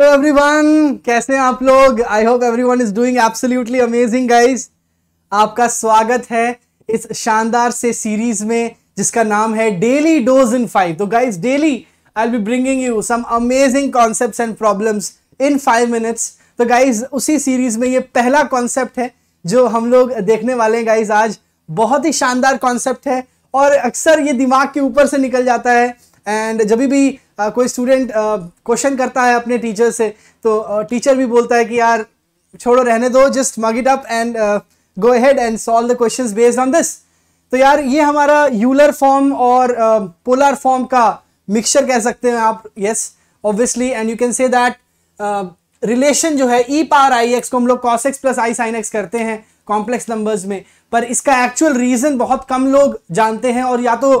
Hello everyone कैसे हैं आप लोग I hope everyone is doing absolutely amazing guys आपका स्वागत है इस शानदार से सीरीज में जिसका नाम है डेली डोज इन फाइव तो guys daily I be bringing you some amazing concepts and problems in five minutes तो गाइस उसी सीरीज में ये पहला कॉन्सेप्ट है जो हम लोग देखने वाले हैं गाइज आज बहुत ही शानदार कॉन्सेप्ट है और अक्सर ये दिमाग के ऊपर से निकल जाता है एंड जब भी आ, कोई स्टूडेंट क्वेश्चन करता है अपने टीचर से तो टीचर भी बोलता है कि यार छोड़ो रहने दो just mug it up and go head and solve the questions based on this तो यार ये हमारा यूलर फॉर्म और पोलर फॉर्म का मिक्सचर कह सकते हैं आप yes obviously and you can say that relation जो है ई पावर आई एक्स को हम लोग cos x plus i sine x करते हैं कॉम्प्लेक्स नंबर्स में पर इसका एक्चुअल रीजन बहुत कम लोग जानते हैं और या तो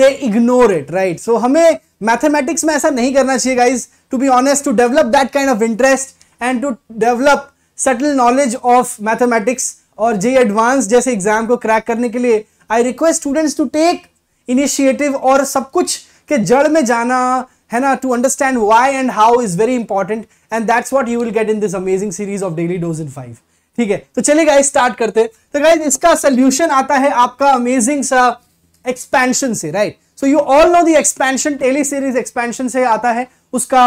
they ignore it right so हमें मैथमेटिक्स में ऐसा नहीं करना चाहिए guys to be honest to develop that kind of interest and to develop subtle knowledge of mathematics और जे एडवांस जैसे एग्जाम को क्रैक करने के लिए I request students to take initiative और सब कुछ के जड़ में जाना है ना to understand why and how is very important and that's what you will get in this amazing series of daily dose in five ठीक है तो चलिए गाइज स्टार्ट करते तो गाइज इसका सोल्यूशन आता है आपका अमेजिंग सा एक्सपेंशन से right right? So you all know the expansion Taylor series expansion से आता है उसका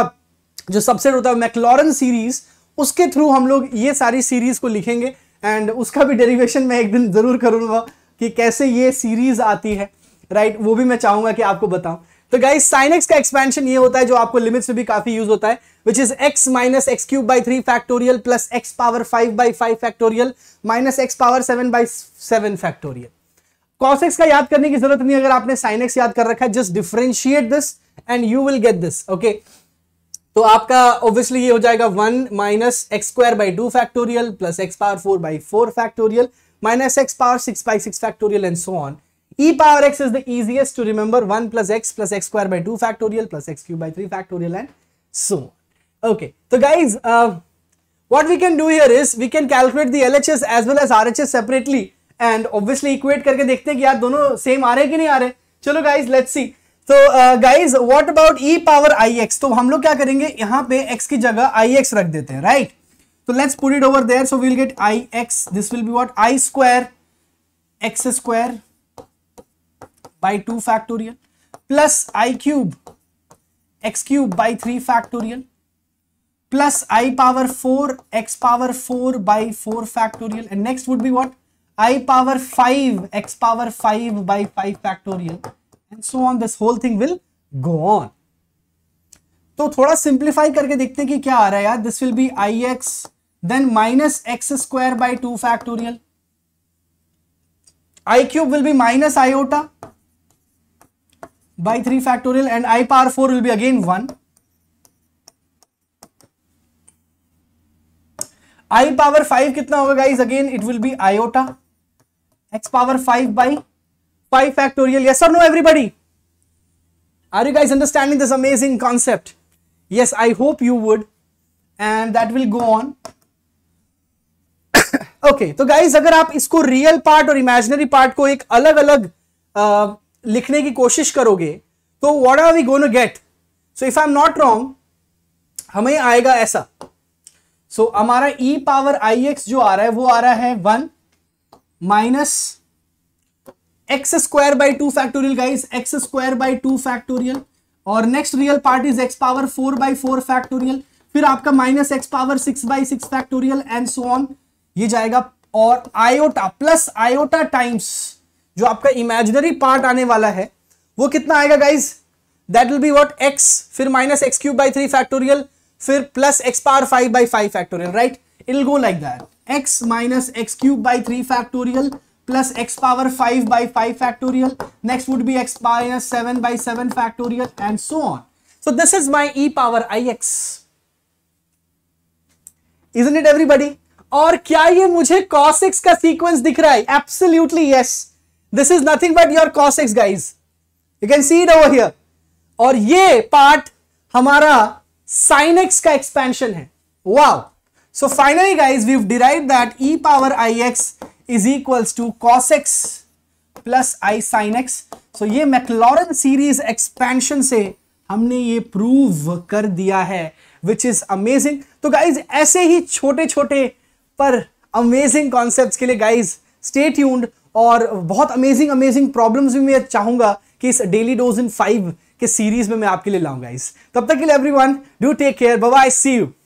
जो सबसे होता है मैकलोरन सीरीज उसके थ्रू हम लोग ये सारी सीरीज को लिखेंगे एंड उसका भी डेरिवेशन मैं एक दिन जरूर करूंगा कि कैसे ये सीरीज आती है राइट right? वो भी मैं चाहूंगा कि आपको बताऊं तो गाइस साइनेक्स का एक्सपेंशन ये होता है जो आपको लिमिट्स में भी काफी यूज होता है which is x minus x cube by three factorial plus x power five by five factorial minus x power seven by seven factorial cos x का याद करने की जरूरत नहीं अगर आपने साइन एक्स याद कर रखा है just differentiate this and you will get this okay तो आपका ऑब्वियसली ये हो जाएगा one minus x square by two factorial plus x power four by four factorial minus x power six by six factorial and so on e power x is the easiest to remember one plus x plus x square by two factorial plus x cube by three factorial and so okay तो guys what we can do here is we can calculate the L H S as well as R H S separately and obviously equate करके देखते हैं कि यार दोनों same आ रहे कि नहीं आ रहे चलो गाइज लेट्स सी तो guys what about e power i x तो हम लोग क्या करेंगे यहां पे एक्स की जगह आई एक्स रख देते हैं राइट तो let's put it over there so we'll get i x this will be what i square x square by two factorial plus i cube x cube by three factorial plus i power four x power four by four factorial and next would be what i power 5 x power 5 by 5 factorial and so on this whole thing will go on तो थोड़ा simplify करके देखते हैं कि क्या आ रहा है यार this will be i x then minus x square by two factorial i cube will be minus iota by 3 factorial and i power 4 will be again 1 i power 5 kitna hoga guys again it will be iota x power five by five factorial yes और no everybody are you guys understanding this amazing concept yes I hope you would and that will go on okay तो guys अगर आप इसको real part और imaginary part को एक अलग अलग uh, लिखने की कोशिश करोगे तो what are we gonna get so if I am not wrong हमें आएगा ऐसा सो so, हमारा e पावर आई एक्स जो आ रहा है वो आ रहा है one minus x square by two factorial guys x square by two factorial और next real part is x power four by four factorial फिर आपका minus x power six by six factorial and so on ये जाएगा और iota plus iota times जो आपका imaginary part आने वाला है वो कितना आएगा guys that will be what x फिर minus x cube by three factorial फिर plus x power five by five factorial right it'll go like that x minus x cube by 3 factorial plus x power 5 by 5 factorial next would be x minus 7 by 7 factorial and so on so this is my e power ix isn't it everybody और क्या ये मुझे cos x का sequence दिख रहा है absolutely yes this is nothing but your cos x guys you can see it over here और ये पार्ट हमारा sin x का एक्सपेंशन है wow wow. So finally guys, we've derived that e power ix is equals to cos x plus i sine x so ये maclaurin series expansion से हमने ये prove कर दिया है विच इज अमेजिंग तो गाइज ऐसे ही छोटे छोटे पर अमेजिंग कॉन्सेप्ट के लिए गाइज स्टे ट्यून्ड और बहुत अमेजिंग अमेजिंग प्रॉब्लम्स भी मैं चाहूंगा कि इस डेली डोज इन फाइव के सीरीज में मैं आपके लिए लाऊंगा इस तब तक के लिए everyone do take care bye see you